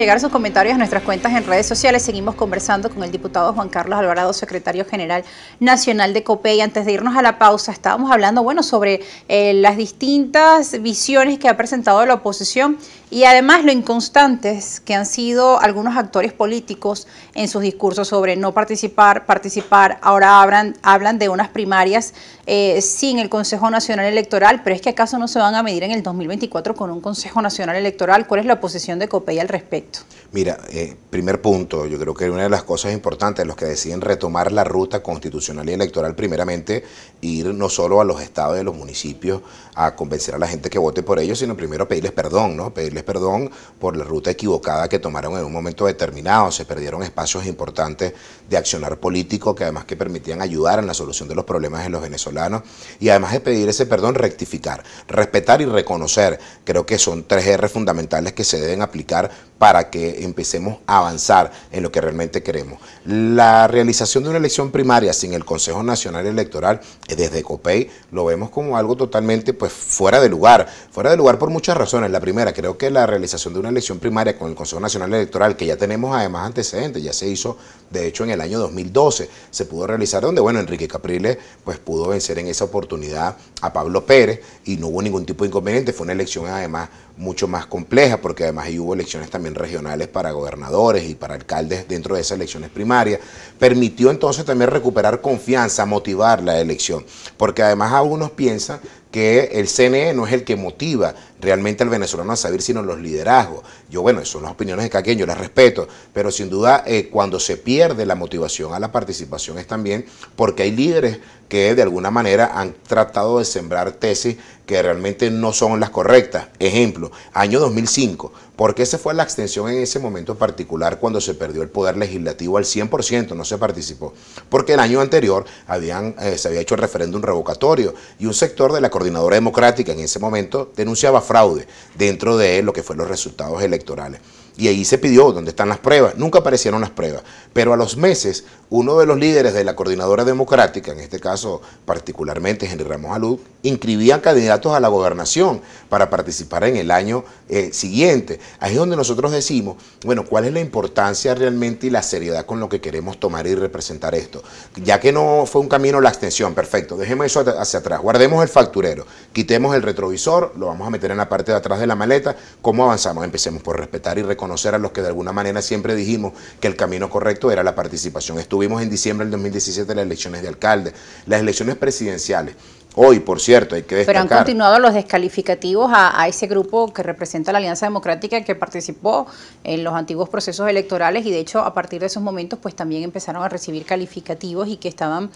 llegar sus comentarios a nuestras cuentas en redes sociales. Seguimos conversando con el diputado Juan Carlos Alvarado, secretario general nacional de COPEI. Antes de irnos a la pausa, estábamos hablando, bueno, sobre eh, las distintas visiones que ha presentado la oposición y además lo inconstantes que han sido algunos actores políticos en sus discursos sobre no participar, participar. Ahora hablan, de unas primarias eh, sin el Consejo Nacional Electoral, pero es que acaso no se van a medir en el 2024 con un Consejo Nacional Electoral. ¿Cuál es la posición de COPEI al respecto? Mira, eh, primer punto, yo creo que una de las cosas importantes, los que deciden retomar la ruta constitucional y electoral, primeramente, ir no solo a los estados y a los municipios a convencer a la gente que vote por ellos, sino primero pedirles perdón, ¿no? Pedirles perdón por la ruta equivocada que tomaron en un momento determinado, se perdieron espacios importantes de accionar político que además que permitían ayudar en la solución de los problemas de los venezolanos y además de pedir ese perdón, rectificar, respetar y reconocer. Creo que son tres R fundamentales que se deben aplicar para que empecemos a avanzar en lo que realmente queremos. La realización de una elección primaria sin el Consejo Nacional Electoral eh, desde COPEI lo vemos como algo totalmente pues, fuera de lugar. Fuera de lugar por muchas razones. La primera, creo que la realización de una elección primaria con el Consejo Nacional Electoral, que ya tenemos además antecedentes, ya se hizo de hecho en el año 2012, se pudo realizar donde, bueno, Enrique Capriles pues, pudo vencer en esa oportunidad a Pablo Pérez y no hubo ningún tipo de inconveniente. Fue una elección además mucho más compleja porque además ahí hubo elecciones también regionales para gobernadores y para alcaldes dentro de esas elecciones primarias, permitió entonces también recuperar confianza, motivar la elección, porque además algunos piensan que el CNE no es el que motiva realmente al venezolano a salir, sino los liderazgos. Yo, bueno, son las opiniones de Caqueño, las respeto, pero sin duda eh, cuando se pierde la motivación a la participación es también porque hay líderes que de alguna manera han tratado de sembrar tesis que realmente no son las correctas. Ejemplo, año 2005, ¿por qué se fue la extensión en ese momento particular cuando se perdió el poder legislativo al 100%, no se participó, porque el año anterior habían, eh, se había hecho el referéndum revocatorio y un sector de la Coordinadora Democrática en ese momento denunciaba fraude dentro de lo que fueron los resultados electorales. Y ahí se pidió dónde están las pruebas. Nunca aparecieron las pruebas. Pero a los meses, uno de los líderes de la coordinadora democrática, en este caso particularmente Henry Ramos Alud, inscribía candidatos a la gobernación para participar en el año eh, siguiente. Ahí es donde nosotros decimos, bueno, ¿cuál es la importancia realmente y la seriedad con lo que queremos tomar y representar esto? Ya que no fue un camino la extensión, perfecto, dejemos eso hacia atrás, guardemos el facturero, quitemos el retrovisor, lo vamos a meter en la parte de atrás de la maleta, ¿cómo avanzamos? Empecemos por respetar y reconocer no a los que de alguna manera siempre dijimos que el camino correcto era la participación. Estuvimos en diciembre del 2017 en las elecciones de alcalde, las elecciones presidenciales. Hoy, por cierto, hay que destacar. Pero han continuado los descalificativos a, ese grupo que representa la Alianza Democrática que participó en los antiguos procesos electorales y de hecho a partir de esos momentos pues también empezaron a recibir calificativos y que estaban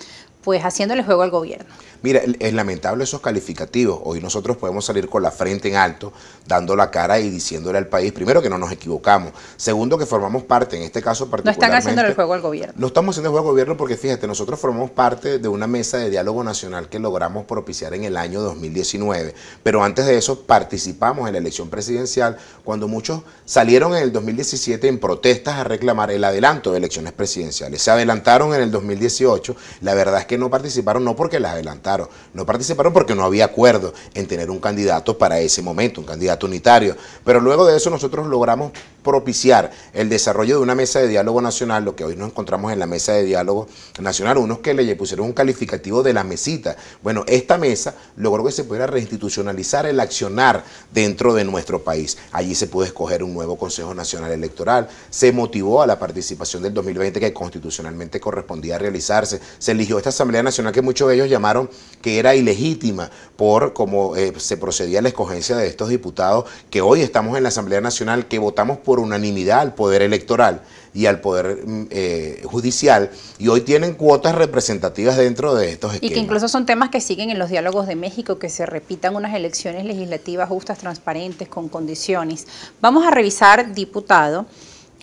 pues haciéndole juego al gobierno. Mira, es lamentable esos calificativos. Hoy nosotros podemos salir con la frente en alto, dando la cara y diciéndole al país, primero, que no nos equivocamos. Segundo, que formamos parte, en este caso particularmente... No están haciendo el juego al gobierno. No estamos haciendo el juego al gobierno porque, fíjate, nosotros formamos parte de una mesa de diálogo nacional que logramos propiciar en el año 2019. Pero antes de eso, participamos en la elección presidencial cuando muchos salieron en el 2017 en protestas a reclamar el adelanto de elecciones presidenciales. Se adelantaron en el 2018. La verdad es que no participaron no porque las adelantaron, no participaron porque no había acuerdo en tener un candidato para ese momento, un candidato unitario. Pero luego de eso nosotros logramos propiciar el desarrollo de una mesa de diálogo nacional, lo que hoy nos encontramos en la mesa de diálogo nacional, unos que le pusieron un calificativo de la mesita. Bueno, esta mesa logró que se pudiera reinstitucionalizar el accionar dentro de nuestro país. Allí se pudo escoger un nuevo Consejo Nacional Electoral, se motivó a la participación del 2020 que constitucionalmente correspondía a realizarse, se eligió esta Asamblea Nacional que muchos de ellos llamaron que era ilegítima por cómo eh, se procedía la escogencia de estos diputados, que hoy estamos en la Asamblea Nacional, que votamos por unanimidad al Poder Electoral y al Poder mm, eh, Judicial, y hoy tienen cuotas representativas dentro de estos esquemas. Y que incluso son temas que siguen en los diálogos de México, que se repitan unas elecciones legislativas justas, transparentes, con condiciones. Vamos a revisar, diputado.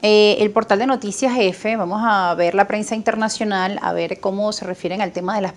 Eh, el portal de Noticias F, vamos a ver la prensa internacional, a ver cómo se refieren al tema de las